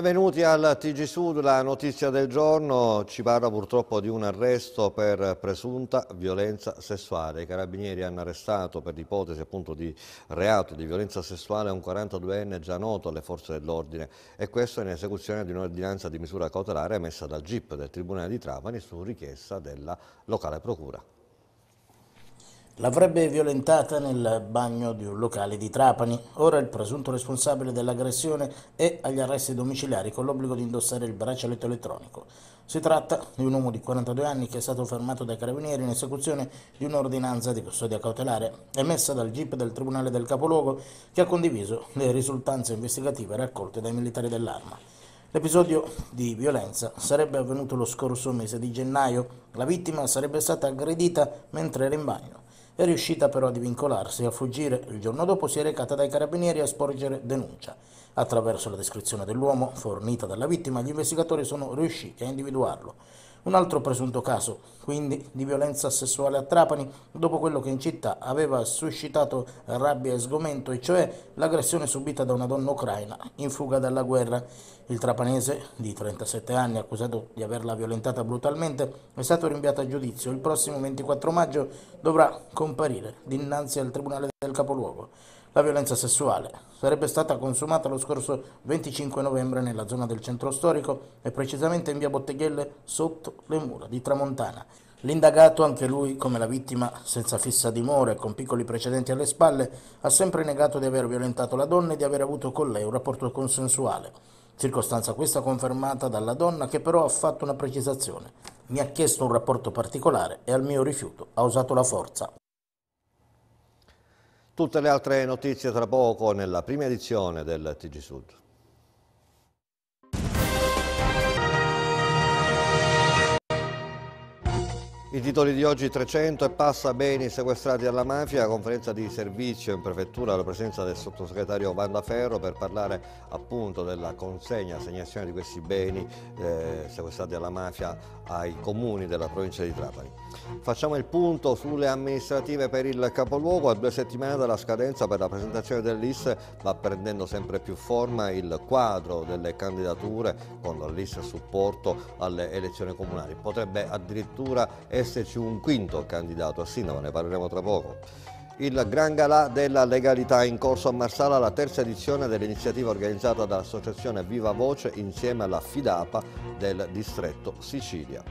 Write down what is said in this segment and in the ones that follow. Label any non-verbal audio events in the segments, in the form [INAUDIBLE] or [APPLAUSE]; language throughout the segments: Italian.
Benvenuti al TG Sud, la notizia del giorno ci parla purtroppo di un arresto per presunta violenza sessuale. I carabinieri hanno arrestato per l'ipotesi appunto di reato di violenza sessuale un 42enne già noto alle forze dell'ordine e questo in esecuzione di un'ordinanza di misura cautelare emessa dal GIP del Tribunale di Trapani su richiesta della locale procura. L'avrebbe violentata nel bagno di un locale di Trapani. Ora il presunto responsabile dell'aggressione è agli arresti domiciliari con l'obbligo di indossare il braccialetto elettronico. Si tratta di un uomo di 42 anni che è stato fermato dai carabinieri in esecuzione di un'ordinanza di custodia cautelare emessa dal GIP del Tribunale del Capoluogo che ha condiviso le risultanze investigative raccolte dai militari dell'arma. L'episodio di violenza sarebbe avvenuto lo scorso mese di gennaio. La vittima sarebbe stata aggredita mentre era in bagno. È riuscita però a divincolarsi e a fuggire. Il giorno dopo si è recata dai carabinieri a sporgere denuncia. Attraverso la descrizione dell'uomo fornita dalla vittima, gli investigatori sono riusciti a individuarlo. Un altro presunto caso, quindi, di violenza sessuale a Trapani, dopo quello che in città aveva suscitato rabbia e sgomento, e cioè l'aggressione subita da una donna ucraina in fuga dalla guerra. Il trapanese, di 37 anni, accusato di averla violentata brutalmente, è stato rinviato a giudizio. Il prossimo 24 maggio dovrà comparire dinanzi al Tribunale del Capoluogo la violenza sessuale. Sarebbe stata consumata lo scorso 25 novembre nella zona del centro storico e precisamente in via Botteghelle sotto le mura di Tramontana. L'indagato, anche lui come la vittima, senza fissa dimora e con piccoli precedenti alle spalle, ha sempre negato di aver violentato la donna e di aver avuto con lei un rapporto consensuale. Circostanza questa confermata dalla donna che però ha fatto una precisazione. Mi ha chiesto un rapporto particolare e al mio rifiuto ha usato la forza. Tutte le altre notizie tra poco nella prima edizione del TG Sud. I titoli di oggi 300 e passa beni sequestrati alla mafia, conferenza di servizio in prefettura alla presenza del sottosegretario Vandaferro per parlare appunto della consegna, assegnazione di questi beni eh, sequestrati alla mafia ai comuni della provincia di Trapani. Facciamo il punto sulle amministrative per il capoluogo. A due settimane dalla scadenza per la presentazione dell'IS va prendendo sempre più forma il quadro delle candidature con l'IS supporto alle elezioni comunali. Potrebbe addirittura esserci un quinto candidato a sindaco, ne parleremo tra poco. Il Gran Galà della Legalità in corso a Marsala, la terza edizione dell'iniziativa organizzata dall'associazione Viva Voce insieme alla Fidapa del distretto Sicilia.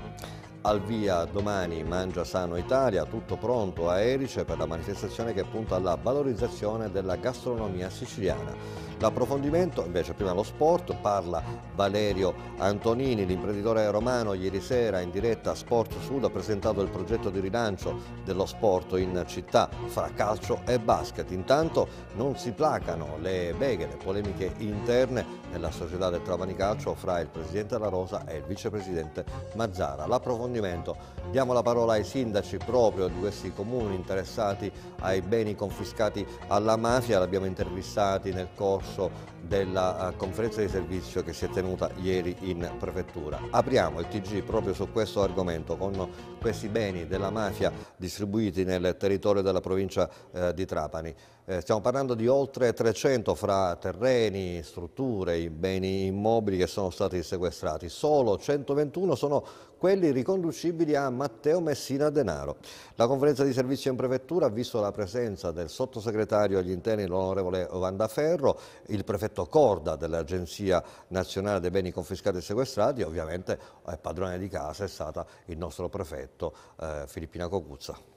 Al via domani Mangia Sano Italia, tutto pronto a Erice per la manifestazione che punta alla valorizzazione della gastronomia siciliana. L'approfondimento invece prima lo sport, parla Valerio Antonini, l'imprenditore romano ieri sera in diretta Sport Sud ha presentato il progetto di rilancio dello sport in città fra calcio e basket. Intanto non si placano le beghe, le polemiche interne nella società del Travani Calcio fra il presidente La Rosa e il vicepresidente Mazzara. L'approfondimento, diamo la parola ai sindaci proprio di questi comuni interessati ai beni confiscati alla mafia, l'abbiamo intervistati nel corso corso della eh, conferenza di servizio che si è tenuta ieri in prefettura. Apriamo il TG proprio su questo argomento con questi beni della mafia distribuiti nel territorio della provincia eh, di Trapani. Eh, stiamo parlando di oltre 300 fra terreni, strutture, beni immobili che sono stati sequestrati. Solo 121 sono quelli riconducibili a Matteo Messina Denaro. La conferenza di servizio in prefettura ha visto la presenza del sottosegretario agli interni, l'onorevole Vandaferro, il prefetto Corda dell'Agenzia Nazionale dei Beni Confiscati e Sequestrati, e ovviamente padrone di casa è stato il nostro prefetto eh, Filippina Cocuzza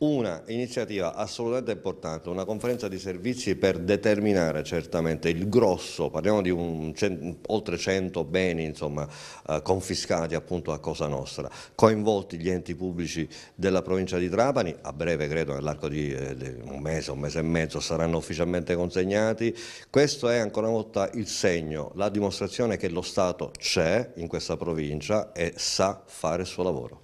una iniziativa assolutamente importante, una conferenza di servizi per determinare certamente il grosso, parliamo di un, oltre 100 beni insomma, eh, confiscati appunto a Cosa Nostra, coinvolti gli enti pubblici della provincia di Trapani, a breve credo nell'arco di, eh, di un mese, un mese e mezzo saranno ufficialmente consegnati, questo è ancora una volta il segno, la dimostrazione che lo Stato c'è in questa provincia e sa fare il suo lavoro.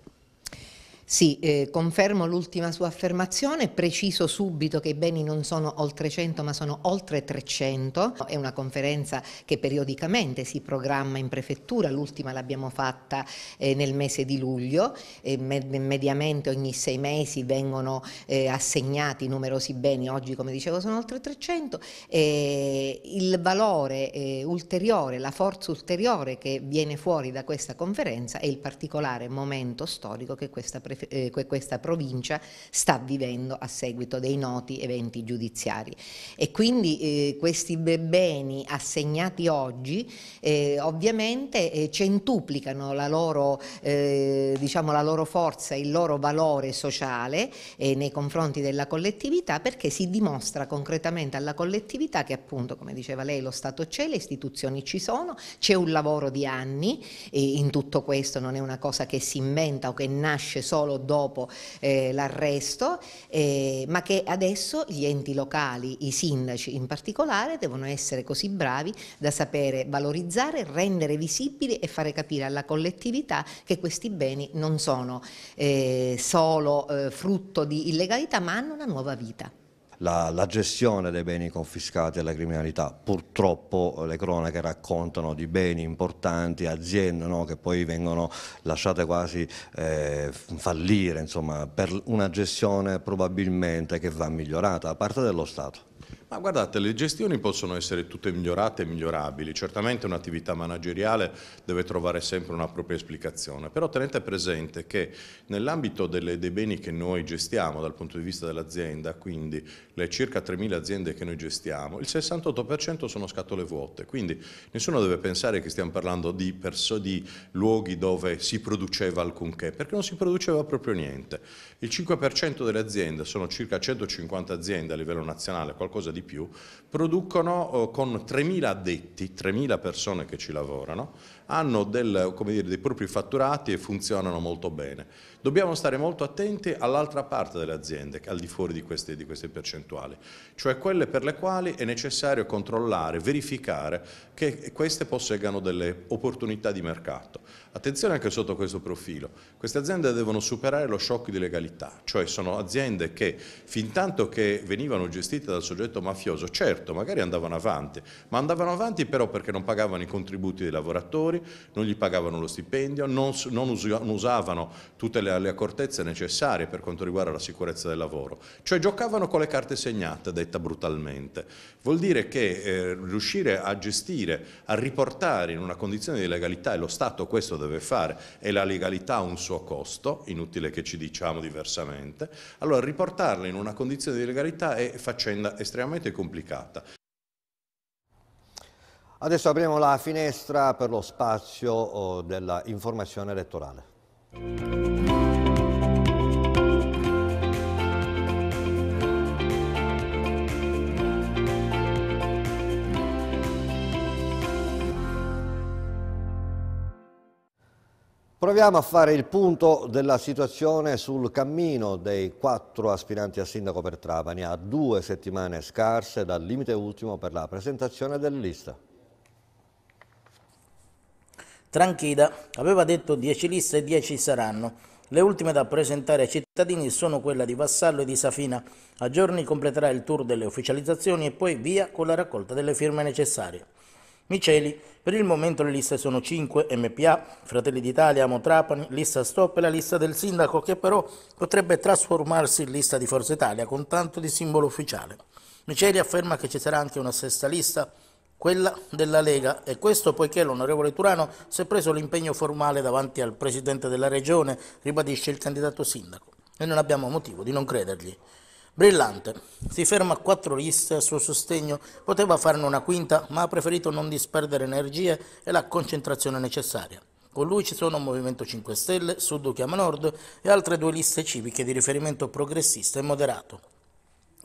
Sì, eh, confermo l'ultima sua affermazione, preciso subito che i beni non sono oltre 100 ma sono oltre 300, è una conferenza che periodicamente si programma in prefettura, l'ultima l'abbiamo fatta eh, nel mese di luglio, eh, mediamente ogni sei mesi vengono eh, assegnati numerosi beni, oggi come dicevo sono oltre 300, il valore eh, ulteriore, la forza ulteriore che viene fuori da questa conferenza è il particolare momento storico che questa prefettura eh, questa provincia sta vivendo a seguito dei noti eventi giudiziari. E quindi eh, questi beni assegnati oggi eh, ovviamente eh, centuplicano la loro, eh, diciamo, la loro, forza, il loro valore sociale eh, nei confronti della collettività perché si dimostra concretamente alla collettività che appunto, come diceva lei, lo Stato c'è, le istituzioni ci sono, c'è un lavoro di anni e in tutto questo, non è una cosa che si inventa o che nasce solo solo dopo eh, l'arresto, eh, ma che adesso gli enti locali, i sindaci in particolare, devono essere così bravi da sapere valorizzare, rendere visibili e fare capire alla collettività che questi beni non sono eh, solo eh, frutto di illegalità ma hanno una nuova vita la, la, gestione dei beni confiscati alla criminalità. Purtroppo eh, le cronache raccontano di beni importanti, aziende no, che poi vengono lasciate quasi eh, fallire, insomma, per una gestione probabilmente che va migliorata da parte dello Stato. Ma guardate, le gestioni possono essere tutte migliorate e migliorabili, certamente un'attività manageriale deve trovare sempre una propria esplicazione, però tenete presente che nell'ambito dei beni che noi gestiamo dal punto di vista dell'azienda, quindi le circa 3.000 aziende che noi gestiamo, il 68% sono scatole vuote, quindi nessuno deve pensare che stiamo parlando di, perso, di luoghi dove si produceva alcunché, perché non si produceva proprio niente. Il 5% delle aziende sono circa 150 aziende a livello nazionale, qualcosa di più, producono eh, con 3.000 addetti, 3.000 persone che ci lavorano, hanno del, dire, dei propri fatturati e funzionano molto bene. Dobbiamo stare molto attenti all'altra parte delle aziende, al di fuori di queste, di queste, percentuali, cioè quelle per le quali è necessario controllare, verificare che queste posseggano delle opportunità di mercato. Attenzione anche sotto questo profilo, queste aziende devono superare lo shock di legalità, cioè sono aziende che fin tanto che venivano gestite dal soggetto mafioso, certo magari andavano avanti, ma andavano avanti però perché non pagavano i contributi dei lavoratori, non gli pagavano lo stipendio, non, non usavano tutte le alle accortezze necessarie per quanto riguarda la sicurezza del lavoro, cioè giocavano con le carte segnate, detta brutalmente. Vuol dire che eh, riuscire a gestire, a riportare in una condizione di legalità, e lo Stato questo deve fare, e la legalità ha un suo costo, inutile che ci diciamo diversamente, allora riportarla in una condizione di legalità è faccenda estremamente complicata. Adesso apriamo la finestra per lo spazio oh, dell'informazione elettorale. Proviamo a fare il punto della situazione sul cammino dei quattro aspiranti a sindaco per Trapani a due settimane scarse dal limite ultimo per la presentazione dell'lista. Tranchida aveva detto 10 liste e 10 saranno. Le ultime da presentare ai cittadini sono quella di Vassallo e di Safina. A giorni completerà il tour delle ufficializzazioni e poi via con la raccolta delle firme necessarie. Miceli, per il momento le liste sono 5, MPA, Fratelli d'Italia, Motrapani, lista Stop e la lista del sindaco che però potrebbe trasformarsi in lista di Forza Italia con tanto di simbolo ufficiale. Miceli afferma che ci sarà anche una sesta lista quella della Lega e questo poiché l'onorevole Turano si è preso l'impegno formale davanti al Presidente della Regione, ribadisce il candidato sindaco e non abbiamo motivo di non credergli. Brillante, si ferma a quattro liste a suo sostegno, poteva farne una quinta ma ha preferito non disperdere energie e la concentrazione necessaria. Con lui ci sono Movimento 5 Stelle, Sud Chiama Nord e altre due liste civiche di riferimento progressista e moderato.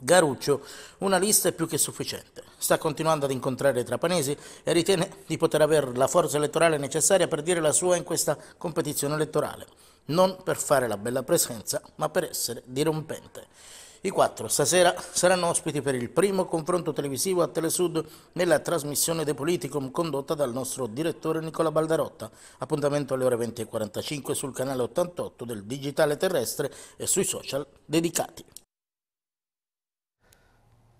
Garuccio una lista è più che sufficiente. Sta continuando ad incontrare i trapanesi e ritiene di poter avere la forza elettorale necessaria per dire la sua in questa competizione elettorale. Non per fare la bella presenza, ma per essere dirompente. I quattro stasera saranno ospiti per il primo confronto televisivo a Telesud nella trasmissione De Politicum condotta dal nostro direttore Nicola Baldarotta. Appuntamento alle ore 20.45 sul canale 88 del Digitale Terrestre e sui social dedicati.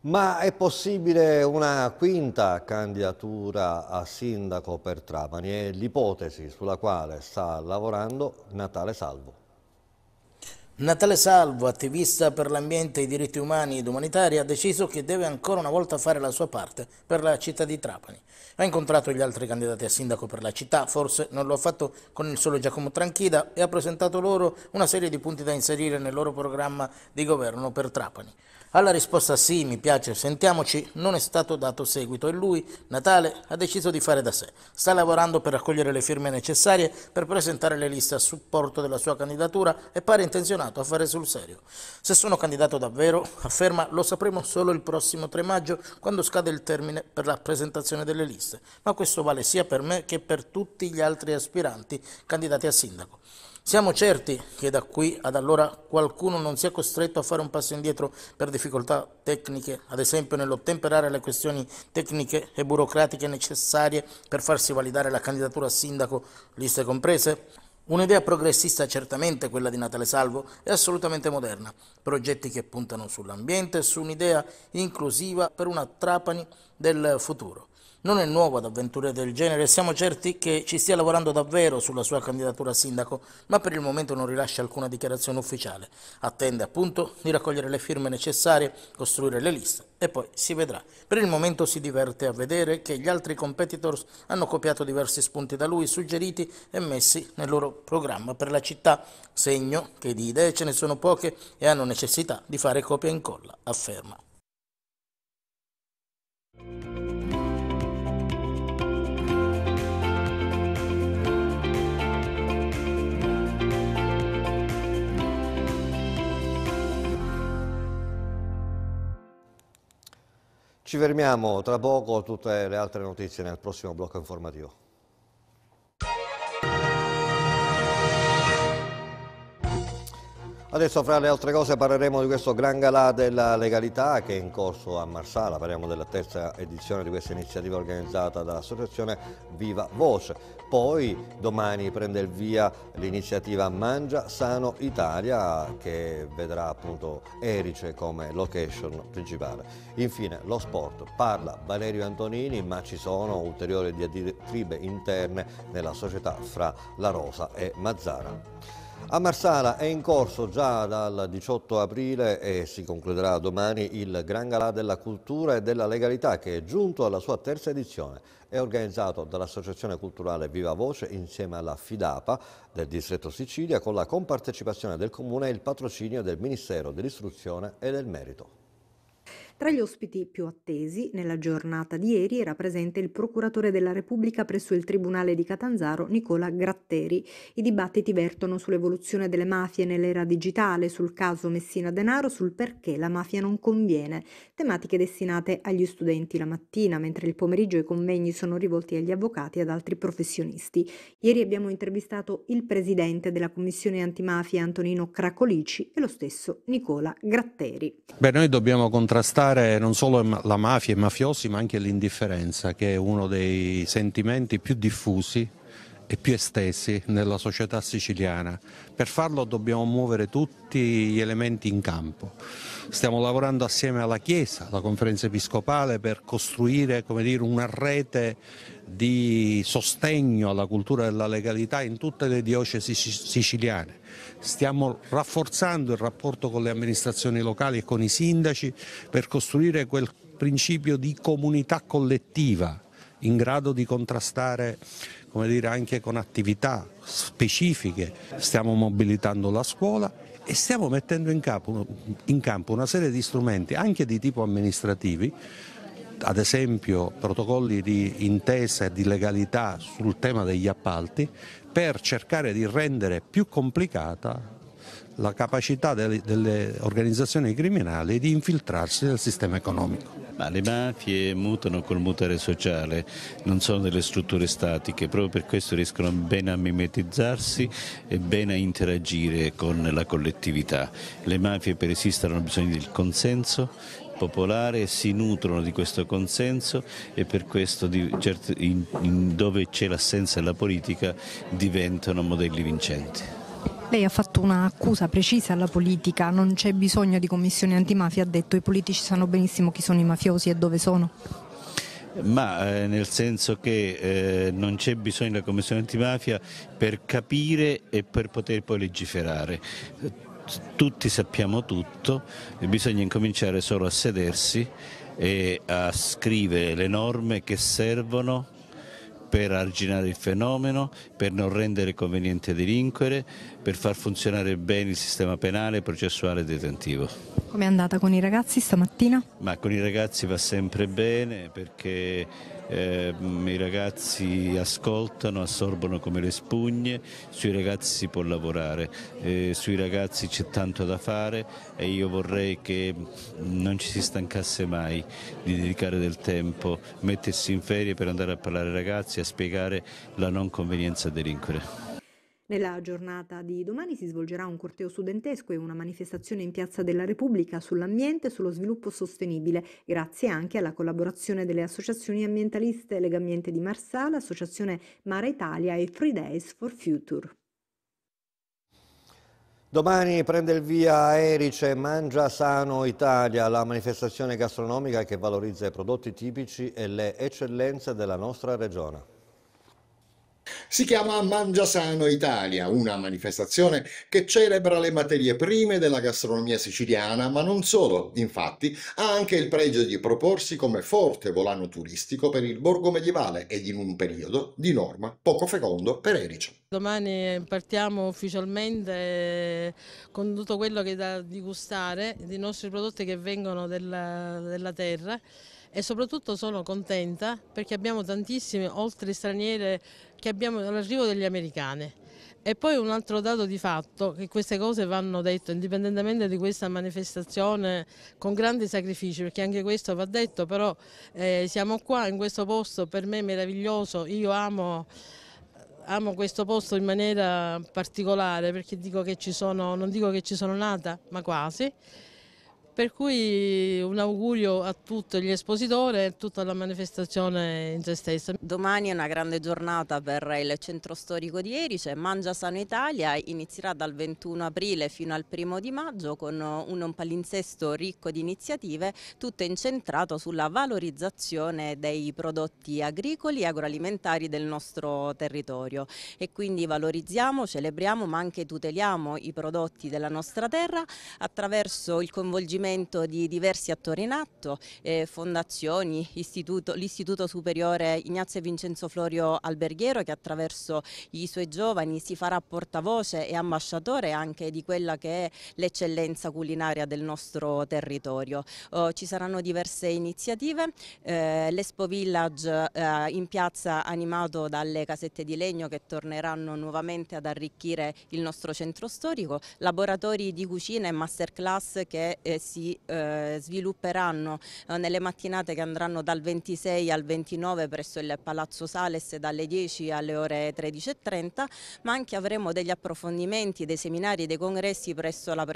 Ma è possibile una quinta candidatura a sindaco per Trapani? È l'ipotesi sulla quale sta lavorando Natale Salvo. Natale Salvo, attivista per l'ambiente, i diritti umani ed umanitari, ha deciso che deve ancora una volta fare la sua parte per la città di Trapani. Ha incontrato gli altri candidati a sindaco per la città, forse non lo ha fatto con il solo Giacomo Tranchida e ha presentato loro una serie di punti da inserire nel loro programma di governo per Trapani. Alla risposta sì, mi piace, sentiamoci, non è stato dato seguito e lui, Natale, ha deciso di fare da sé. Sta lavorando per raccogliere le firme necessarie per presentare le liste a supporto della sua candidatura e pare intenzionato a fare sul serio. Se sono candidato davvero, afferma, lo sapremo solo il prossimo 3 maggio quando scade il termine per la presentazione delle liste, ma questo vale sia per me che per tutti gli altri aspiranti candidati a sindaco. Siamo certi che da qui ad allora qualcuno non sia costretto a fare un passo indietro per difficoltà tecniche, ad esempio nell'ottemperare le questioni tecniche e burocratiche necessarie per farsi validare la candidatura a sindaco, liste comprese? Un'idea progressista certamente quella di Natale Salvo è assolutamente moderna, progetti che puntano sull'ambiente e su un'idea inclusiva per una Trapani del futuro. Non è nuovo ad avventure del genere siamo certi che ci stia lavorando davvero sulla sua candidatura a sindaco, ma per il momento non rilascia alcuna dichiarazione ufficiale. Attende appunto di raccogliere le firme necessarie, costruire le liste e poi si vedrà. Per il momento si diverte a vedere che gli altri competitors hanno copiato diversi spunti da lui suggeriti e messi nel loro programma per la città, segno che di idee ce ne sono poche e hanno necessità di fare copia e incolla, afferma. Ci fermiamo tra poco, tutte le altre notizie nel prossimo blocco informativo. Adesso fra le altre cose parleremo di questo Gran Galà della legalità che è in corso a Marsala, parliamo della terza edizione di questa iniziativa organizzata dall'associazione Viva Voce. Poi domani prende il via l'iniziativa Mangia Sano Italia che vedrà appunto Erice come location principale. Infine lo sport, parla Valerio Antonini ma ci sono ulteriori diatribe interne nella società fra La Rosa e Mazzara. A Marsala è in corso già dal 18 aprile e si concluderà domani il Gran Galà della Cultura e della Legalità che è giunto alla sua terza edizione. È organizzato dall'Associazione Culturale Viva Voce insieme alla Fidapa del Distretto Sicilia con la compartecipazione del Comune e il patrocinio del Ministero dell'Istruzione e del Merito. Tra gli ospiti più attesi, nella giornata di ieri era presente il procuratore della Repubblica presso il Tribunale di Catanzaro, Nicola Gratteri. I dibattiti vertono sull'evoluzione delle mafie nell'era digitale, sul caso Messina Denaro, sul perché la mafia non conviene, tematiche destinate agli studenti la mattina, mentre il pomeriggio i convegni sono rivolti agli avvocati e ad altri professionisti. Ieri abbiamo intervistato il presidente della Commissione antimafia Antonino Cracolici e lo stesso Nicola Gratteri. Beh, noi dobbiamo contrastare contrastare non solo la mafia e i mafiosi ma anche l'indifferenza che è uno dei sentimenti più diffusi e più estesi nella società siciliana. Per farlo dobbiamo muovere tutti gli elementi in campo. Stiamo lavorando assieme alla Chiesa, alla conferenza episcopale, per costruire dire, una rete di sostegno alla cultura della legalità in tutte le diocesi siciliane stiamo rafforzando il rapporto con le amministrazioni locali e con i sindaci per costruire quel principio di comunità collettiva in grado di contrastare dire, anche con attività specifiche. Stiamo mobilitando la scuola e stiamo mettendo in campo, in campo una serie di strumenti anche di tipo amministrativi ad esempio protocolli di intesa e di legalità sul tema degli appalti per cercare di rendere più complicata la capacità delle, delle, organizzazioni criminali di infiltrarsi nel sistema economico. Ma le mafie mutano col mutare sociale, non sono delle strutture statiche, proprio per questo riescono bene a mimetizzarsi e bene a interagire con la collettività. Le mafie per esistere hanno bisogno del consenso popolare si nutrono di questo consenso e per questo dove c'è l'assenza della politica diventano modelli vincenti. Lei ha fatto un'accusa precisa alla politica, non c'è bisogno di commissione antimafia, ha detto i politici sanno benissimo chi sono i mafiosi e dove sono. Ma eh, nel senso che eh, non c'è bisogno della commissione antimafia per capire e per poter poi legiferare tutti sappiamo tutto, e bisogna incominciare solo a sedersi e a scrivere le norme che servono per arginare il fenomeno, per non rendere conveniente delinquere, per far funzionare bene il sistema penale, processuale e detentivo. Come è andata con i ragazzi stamattina? Ma con i ragazzi va sempre bene perché eh, i ragazzi ascoltano, assorbono come le spugne, sui ragazzi si può lavorare, eh, sui ragazzi c'è tanto da fare e io vorrei che non ci si stancasse mai di dedicare del tempo, mettersi in ferie per andare a parlare ai ragazzi, a spiegare la non convenienza a delinquere. Nella giornata di domani si svolgerà un corteo studentesco e una manifestazione in Piazza della Repubblica sull'ambiente e sullo sviluppo sostenibile, grazie anche alla collaborazione delle associazioni ambientaliste Legambiente di Marsala, Associazione Mare Italia e Free Days for Future. Domani prende il via Erice Mangia Sano Italia, la manifestazione gastronomica che valorizza i prodotti tipici e le eccellenze della nostra regione. Si chiama Mangiasano Italia, una manifestazione che celebra le materie prime della gastronomia siciliana, ma non solo. Infatti, ha anche il pregio di proporsi come forte volano turistico per il borgo medievale ed in un periodo di norma poco fecondo per Erice. Domani partiamo ufficialmente con tutto quello che è da digustare, i nostri prodotti che vengono della, della terra e soprattutto sono contenta perché abbiamo tantissime oltre straniere che abbiamo l'arrivo degli americani. E poi un altro dato di fatto, che queste cose vanno dette indipendentemente di questa manifestazione con grandi sacrifici, perché anche questo va detto, però eh, siamo qua in questo posto per me meraviglioso, io amo amo questo posto in maniera particolare perché dico che ci sono, non dico che ci sono nata, ma quasi. Per cui un augurio a tutti gli espositori e a tutta la manifestazione in se stessa. Domani è una grande giornata per il centro storico di Erice, Mangia Sano Italia inizierà dal 21 aprile fino al primo di maggio con un palinsesto ricco di iniziative, tutto incentrato sulla valorizzazione dei prodotti agricoli e agroalimentari del nostro territorio e quindi valorizziamo, celebriamo ma anche tuteliamo i prodotti della nostra terra attraverso il coinvolgimento coinvolgimento di diversi attori in atto, eh, fondazioni, l'Istituto Superiore Ignazio e Vincenzo Florio Alberghiero che attraverso i suoi giovani si farà portavoce e ambasciatore anche di quella che è l'eccellenza culinaria del nostro territorio. Oh, ci saranno diverse iniziative, eh, l'Expo Village eh, in piazza animato dalle casette di legno che torneranno nuovamente ad arricchire il nostro centro storico, laboratori di cucina e masterclass che eh, si eh, svilupperanno eh, nelle mattinate che andranno dal 26 al 29 presso il Palazzo Sales dalle 10 alle ore 13.30, ma anche avremo degli approfondimenti, dei seminari, dei congressi presso la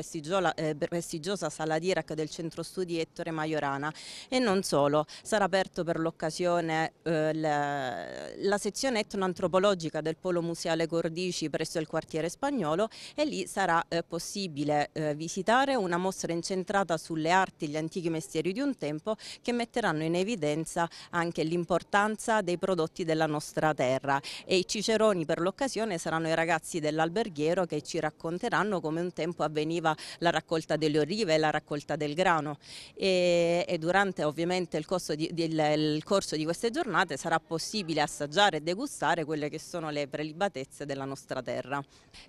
eh, prestigiosa sala d'Irac del centro studi Ettore Majorana. E non solo, sarà aperto per l'occasione eh, la, la sezione etnoantropologica del Polo Museale Cordici presso il quartiere spagnolo e lì sarà eh, possibile eh, visitare una mostra incentrata incentrata sulle arti e gli antichi mestieri di un tempo che metteranno in evidenza anche l'importanza dei prodotti della nostra terra e i ciceroni per l'occasione saranno i ragazzi dell'alberghiero che ci racconteranno come un tempo avveniva la raccolta delle olive e la raccolta del grano e, e durante ovviamente il, di, del, il corso di queste giornate sarà possibile assaggiare e degustare quelle che sono le prelibatezze della nostra terra.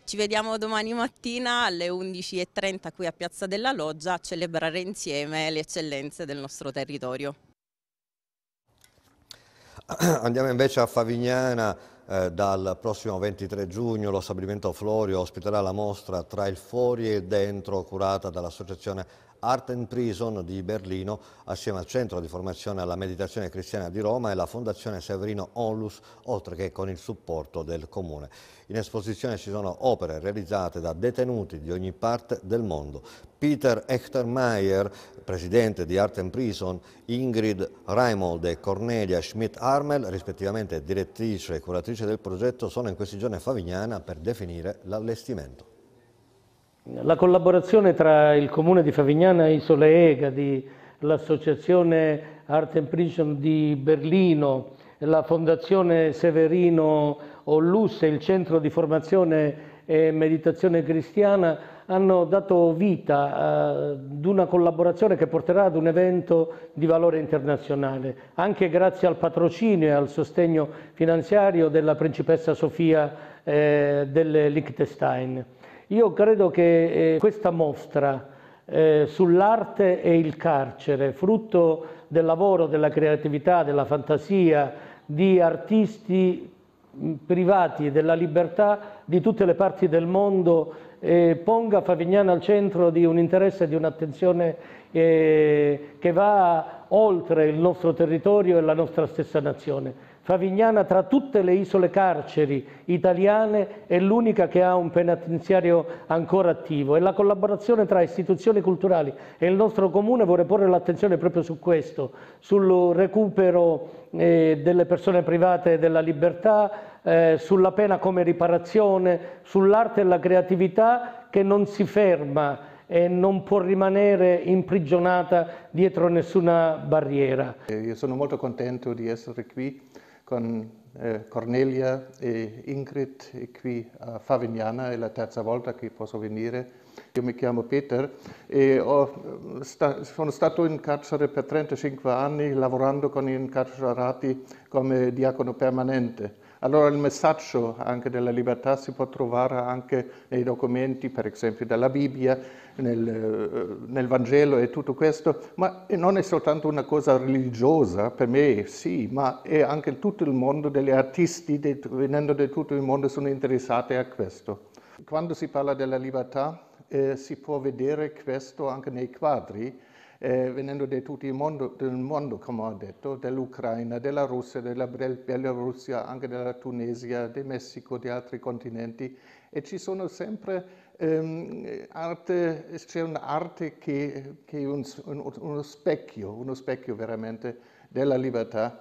Ci vediamo domani mattina alle 11.30 qui a Piazza della Loggia, a celebrare celebrare insieme le eccellenze del nostro territorio. [CLEARS THROAT] Andiamo invece a Favignana, eh, dal prossimo 23 giugno lo stabilimento Florio ospiterà la mostra Tra il fuori e il dentro curata dall'associazione Art and Prison di Berlino assieme al Centro di Formazione alla Meditazione Cristiana di Roma e la Fondazione Severino Onlus, oltre che con il supporto del Comune. In esposizione ci sono opere realizzate da detenuti di ogni parte del mondo. Peter Echtermeier, presidente di Art and Prison, Ingrid Reimold e Cornelia Schmidt-Armel, rispettivamente direttrice e curatrice del progetto, sono in questi giorni a Favignana per definire l'allestimento. La collaborazione tra il comune di Favignana e Isole Ega, l'associazione Art and Prison di Berlino, la fondazione Severino Ollus il centro di formazione e meditazione cristiana hanno dato vita eh, ad una collaborazione che porterà ad un evento di valore internazionale, anche grazie al patrocinio e al sostegno finanziario della principessa Sofia eh, delle Liechtenstein. Io credo che eh, questa mostra sull'arte e il carcere, frutto del lavoro, della creatività, della fantasia di artisti privati della libertà di tutte le parti del mondo eh, ponga Favignana al centro di un interesse e di un'attenzione eh, che va oltre il nostro territorio e la nostra stessa nazione. Favignana tra tutte le isole carceri italiane è l'unica che ha un penitenziario ancora attivo e la collaborazione tra istituzioni culturali e il nostro comune vorrei porre l'attenzione proprio su questo, sul recupero eh, delle persone private della libertà, eh, sulla pena come riparazione, sull'arte e la creatività che non si ferma e non può rimanere imprigionata dietro nessuna barriera. Eh, io sono molto contento di essere qui con eh, Cornelia e Ingrid e qui a Favignana, è la terza volta che posso venire. Io mi chiamo Peter e ho, sta, sono stato in carcere per 35 anni lavorando con i incarcerati come diacono permanente. Allora il messaggio anche della libertà si può trovare anche nei documenti, per esempio della Bibbia, nel, eh, nel Vangelo e tutto questo, ma non è soltanto una cosa religiosa per me, sì, ma è anche tutto il mondo degli artisti, de, venendo da tutto il mondo, sono interessati a questo. Quando si parla della libertà eh, si può vedere questo anche nei quadri, eh, venendo da tutto il mondo, del mondo, come ho detto, dell'Ucraina, della Russia, della Bielorussia, anche della Tunisia, del Messico, di altri continenti e ci sono sempre ehm, arte, c'è un'arte che, che è un, uno specchio, uno specchio veramente della libertà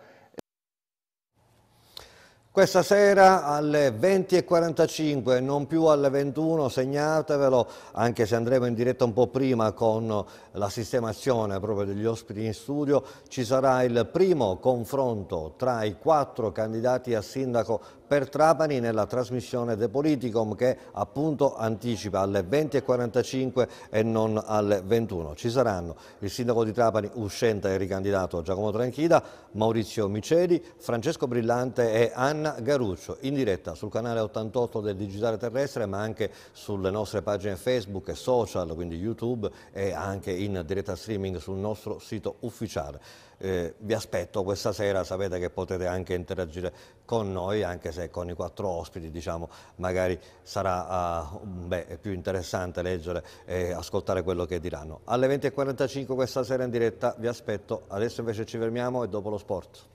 questa sera alle 20.45, non più alle 21, segnatevelo, anche se andremo in diretta un po' prima con la sistemazione proprio degli ospiti in studio, ci sarà il primo confronto tra i quattro candidati a sindaco per Trapani nella trasmissione The Politicum che appunto anticipa alle 20.45 e non alle 21. Ci saranno il sindaco di Trapani uscente e ricandidato Giacomo Tranchida, Maurizio Miceli, Francesco Brillante e Anna Anna Garuccio, in diretta sul canale 88 del Digitale Terrestre, ma anche sulle nostre pagine Facebook e social, quindi YouTube e anche in diretta streaming sul nostro sito ufficiale. Eh, vi aspetto questa sera, sapete che potete anche interagire con noi, anche se con i quattro ospiti diciamo, magari sarà uh, beh, più interessante leggere e ascoltare quello che diranno. Alle 20.45 questa sera in diretta vi aspetto, adesso invece ci fermiamo e dopo lo sport.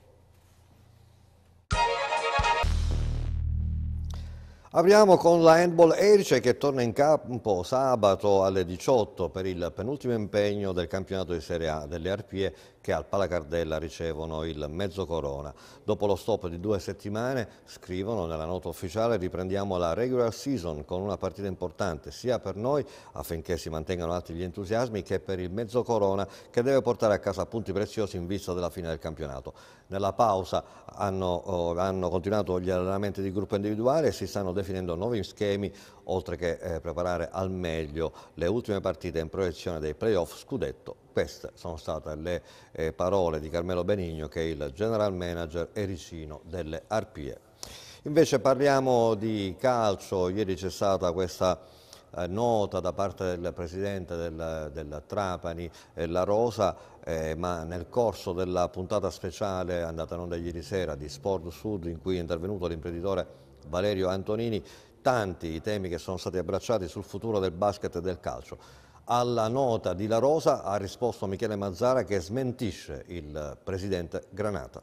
Apriamo con la Handball Erice che torna in campo sabato alle 18 per il penultimo impegno del campionato di Serie A delle Arpie che al Palacardella ricevono il mezzo corona. Dopo lo stop di due settimane, scrivono nella nota ufficiale, riprendiamo la regular season con una partita importante sia per noi affinché si mantengano alti gli entusiasmi che per il mezzo corona che deve portare a casa punti preziosi in vista della fine del campionato. Nella pausa hanno, oh, hanno continuato gli allenamenti di gruppo individuale e si stanno definendo nuovi schemi oltre che eh, preparare al meglio le ultime partite in proiezione dei playoff scudetto queste sono state le eh, parole di Carmelo Benigno che è il general manager ericino delle Arpie. Invece parliamo di calcio, ieri c'è stata questa eh, nota da parte del presidente del, del Trapani, eh, La Rosa, eh, ma nel corso della puntata speciale andata non da ieri sera di Sport Sud in cui è intervenuto l'imprenditore Valerio Antonini, tanti i temi che sono stati abbracciati sul futuro del basket e del calcio. Alla nota di La Rosa ha risposto Michele Mazzara che smentisce il presidente Granata.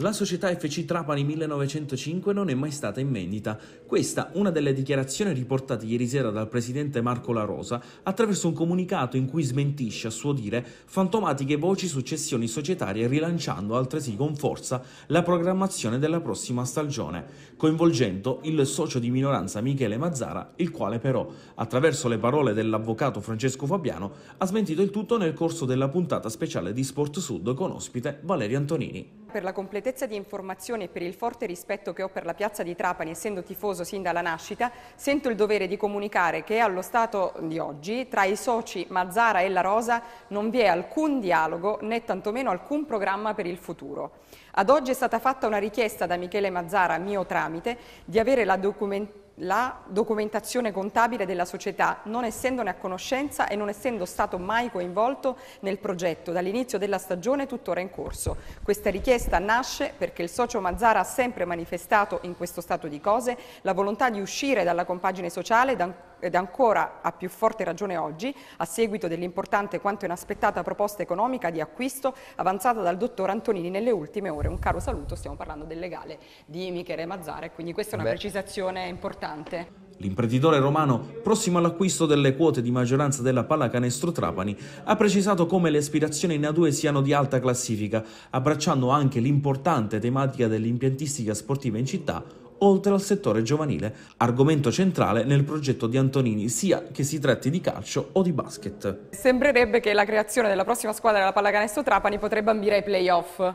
La società FC Trapani 1905 non è mai stata in vendita. Questa una delle dichiarazioni riportate ieri sera dal presidente Marco La Rosa attraverso un comunicato in cui smentisce, a suo dire, fantomatiche voci su cessioni societarie rilanciando altresì con forza la programmazione della prossima stagione, coinvolgendo il socio di minoranza Michele Mazzara, il quale però, attraverso le parole dell'avvocato Francesco Fabiano, ha smentito il tutto nel corso della puntata speciale di Sport Sud con ospite Valerio Antonini. Per la completezza di informazioni e per il forte rispetto che ho per la piazza di Trapani, essendo tifoso sin dalla nascita, sento il dovere di comunicare che allo stato di oggi tra i soci Mazzara e La Rosa non vi è alcun dialogo né tantomeno alcun programma per il futuro. Ad oggi è stata fatta una richiesta da Michele Mazzara, mio tramite, di avere la documentazione la documentazione contabile della società, non essendone a conoscenza e non essendo stato mai coinvolto nel progetto dall'inizio della stagione tuttora in corso. Questa richiesta nasce perché il socio Mazzara ha sempre manifestato in questo stato di cose la volontà di uscire dalla compagine sociale ed ancora a più forte ragione oggi, a seguito dell'importante quanto inaspettata proposta economica di acquisto avanzata dal dottor Antonini nelle ultime ore. Un caro saluto, stiamo parlando del legale di Michele Mazzara, quindi questa è una Beh. precisazione importante. L'imprenditore romano, prossimo all'acquisto delle quote di maggioranza della Pallacanestro Trapani, ha precisato come le aspirazioni in A2 siano di alta classifica, abbracciando anche l'importante tematica dell'impiantistica sportiva in città, oltre al settore giovanile, argomento centrale nel progetto di Antonini sia che si tratti di calcio o di basket. Sembrerebbe che la creazione della prossima squadra della pallacanestro Trapani potrebbe ambire ai playoff.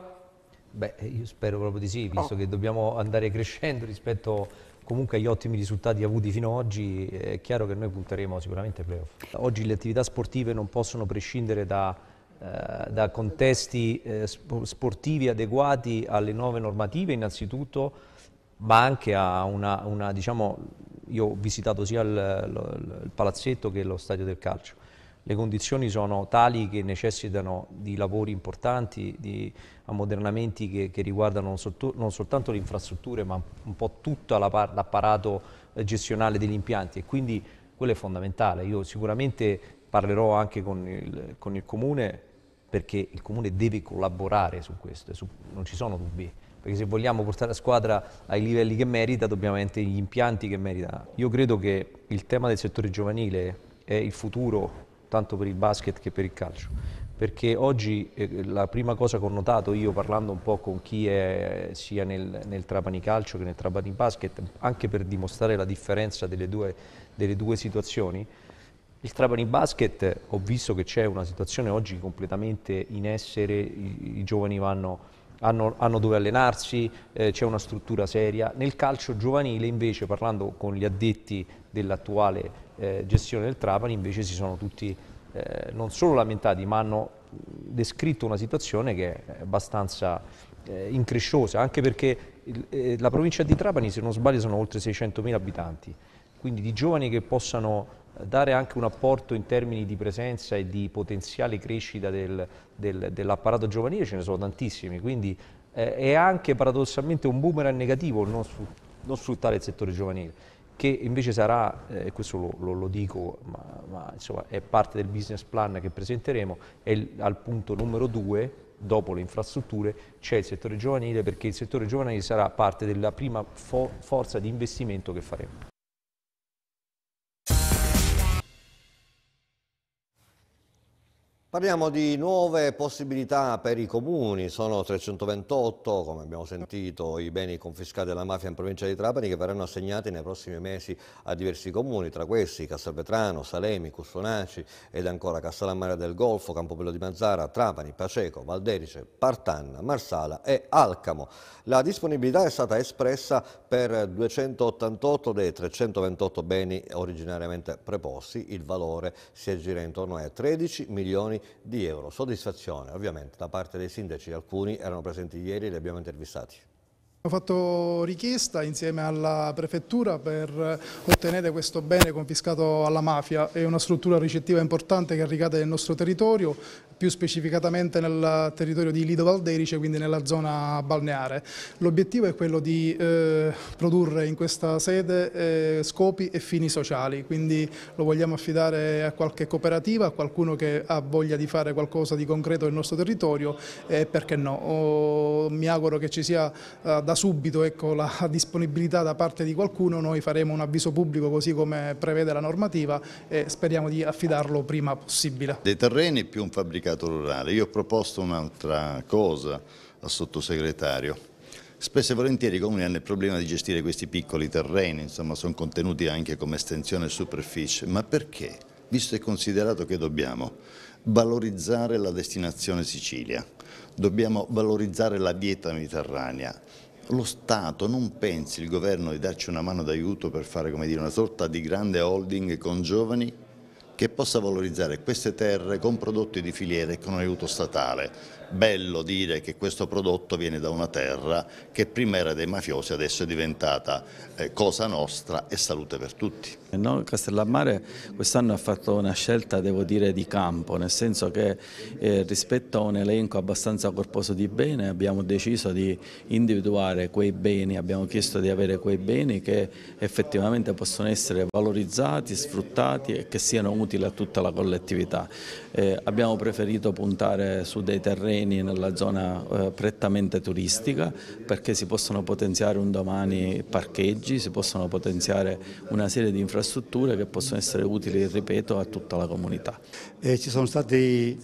Beh, io spero proprio di sì, visto oh. che dobbiamo andare crescendo rispetto comunque agli ottimi risultati avuti fino ad oggi, è chiaro che noi punteremo sicuramente ai playoff. Oggi le attività sportive non possono prescindere da, eh, da contesti eh, sportivi adeguati alle nuove normative innanzitutto, ma anche a una, una diciamo, io ho visitato sia il, il, il, palazzetto che lo stadio del calcio. Le condizioni sono tali che necessitano di lavori importanti, di ammodernamenti che, che riguardano non, soltu, non soltanto le infrastrutture, ma un po' tutto l'apparato gestionale degli impianti e quindi quello è fondamentale. Io sicuramente parlerò anche con il, con il comune perché il comune deve collaborare su questo, su, non ci sono dubbi perché se vogliamo portare la squadra ai livelli che merita dobbiamo avere gli impianti che merita. Io credo che il tema del settore giovanile è il futuro tanto per il basket che per il calcio perché oggi eh, la prima cosa che ho notato io parlando un po' con chi è sia nel, nel Trapani Calcio che nel Trapani Basket anche per dimostrare la differenza delle due, delle due situazioni il Trapani Basket ho visto che c'è una situazione oggi completamente in essere, i, i giovani vanno hanno, hanno dove allenarsi, eh, c'è una struttura seria. Nel calcio giovanile invece, parlando con gli addetti dell'attuale eh, gestione del Trapani, invece si sono tutti eh, non solo lamentati, ma hanno descritto una situazione che è abbastanza eh, incresciosa, anche perché il, eh, la provincia di Trapani, se non sbaglio, sono oltre 600.000 abitanti, quindi di giovani che possano dare anche un apporto in termini di presenza e di potenziale crescita del, del, dell'apparato giovanile ce ne sono tantissimi, quindi eh, è anche paradossalmente un boomerang negativo non, su, non, sfruttare il settore giovanile, che invece sarà, eh, e eh, questo lo, lo, lo dico, ma, ma, insomma, è parte del business plan che presenteremo, è il, al punto numero due dopo le infrastrutture c'è il settore giovanile perché il settore giovanile sarà parte della prima fo forza di investimento che faremo. Parliamo di nuove possibilità per i comuni, sono 328 come abbiamo sentito i beni confiscati alla mafia in provincia di Trapani che verranno assegnati nei prossimi mesi a diversi comuni, tra questi Castelvetrano, Salemi, Custonaci ed ancora Castellammare del Golfo, Campobello di Mazzara, Trapani, Paceco, Valderice, Partanna, Marsala e Alcamo. La disponibilità è stata espressa per 288 dei 328 beni originariamente preposti, il valore si aggira intorno ai 13 milioni di di euro. Soddisfazione ovviamente da parte dei sindaci, alcuni erano presenti ieri e li abbiamo intervistati. Abbiamo fatto richiesta insieme alla prefettura per ottenere questo bene confiscato alla mafia, è una struttura ricettiva importante che ricade nel nostro territorio, più specificatamente nel territorio di Lido Valderice, quindi nella zona balneare. L'obiettivo è quello di eh, produrre in questa sede eh, scopi e fini sociali, quindi lo vogliamo affidare a qualche cooperativa, a qualcuno che ha voglia di fare qualcosa di concreto nel nostro territorio e perché no, oh, mi auguro che ci sia eh, da da subito ecco, la disponibilità da parte di qualcuno, noi faremo un avviso pubblico così come prevede la normativa e speriamo di affidarlo prima possibile. Dei terreni più un fabbricato rurale, io ho proposto un'altra cosa al sottosegretario. Spesso e volentieri i comuni hanno il problema di gestire questi piccoli terreni, insomma sono contenuti anche come estensione e superficie, ma perché? Visto e considerato che dobbiamo valorizzare la destinazione Sicilia, dobbiamo valorizzare la dieta mediterranea, lo Stato non pensi, il governo, di darci una mano d'aiuto per fare dire, una sorta di grande holding con giovani che possa valorizzare queste terre con prodotti di filiere e con aiuto statale bello dire che questo prodotto viene da una terra che prima era dei mafiosi, adesso è diventata eh, cosa nostra e salute per tutti. Eh no, Castellammare quest'anno ha fatto una scelta, devo dire, di campo, nel senso che eh, rispetto a un elenco abbastanza corposo di beni abbiamo deciso di individuare quei beni, abbiamo chiesto di avere quei beni che effettivamente possono essere valorizzati, sfruttati e che siano utili a tutta la collettività. Eh, abbiamo preferito puntare su dei terreni terreni nella zona eh, prettamente turistica perché si possono potenziare un domani parcheggi, si possono potenziare una serie di infrastrutture che possono essere utili, ripeto, a tutta la comunità. E ci sono stati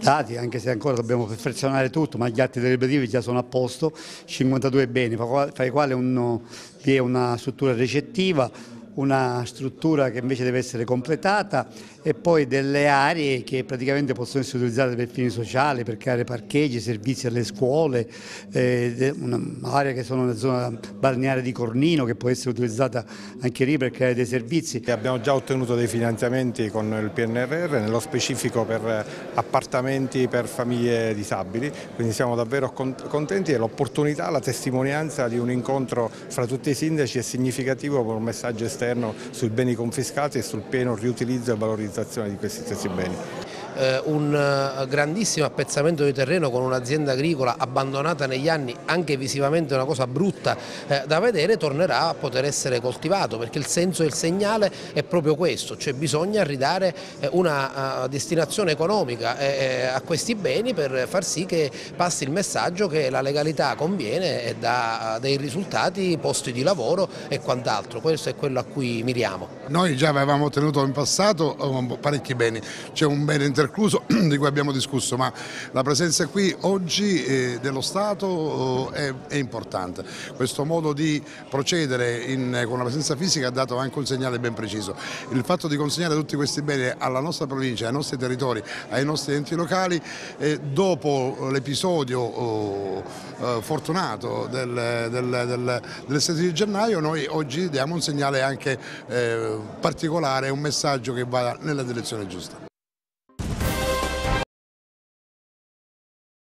dati, anche se ancora dobbiamo perfezionare tutto, ma gli atti deliberativi già sono a posto, 52 beni, fra i quali uno, vi è una struttura recettiva, una struttura che invece deve essere completata e poi delle aree che praticamente possono essere utilizzate per fini sociali, per creare parcheggi, servizi alle scuole, eh, un'area che sono nella zona balneare di Cornino che può essere utilizzata anche lì per creare dei servizi. Abbiamo già ottenuto dei finanziamenti con il PNRR, nello specifico per eh, appartamenti per famiglie disabili, quindi siamo davvero contenti e l'opportunità, la testimonianza di un incontro fra tutti i sindaci è significativo per un messaggio esterno esterno sui beni confiscati e sul pieno riutilizzo e valorizzazione di questi stessi beni. Eh, un eh, grandissimo appezzamento di terreno con un'azienda agricola abbandonata negli anni, anche visivamente una cosa brutta eh, da vedere, tornerà a poter essere coltivato perché il senso e il segnale è proprio questo, cioè bisogna ridare una destinazione economica a questi beni per far sì che passi il messaggio che la legalità conviene e dà dei risultati, posti di lavoro e quant'altro, questo è quello a cui miriamo. Noi già avevamo ottenuto in passato eh, parecchi beni, c'è un bene intercluso [CLEARS THROAT] di cui abbiamo discusso, ma la presenza qui oggi eh, dello Stato eh, è, importante. Questo modo di procedere in, con la presenza fisica ha dato anche un segnale ben preciso. Il fatto di consegnare tutti questi beni alla nostra provincia, ai nostri territori, ai nostri enti locali, dopo l'episodio oh, fortunato del, del, del, del 16 gennaio, noi oggi diamo un segnale anche eh, particolare, un messaggio che va nella direzione giusta.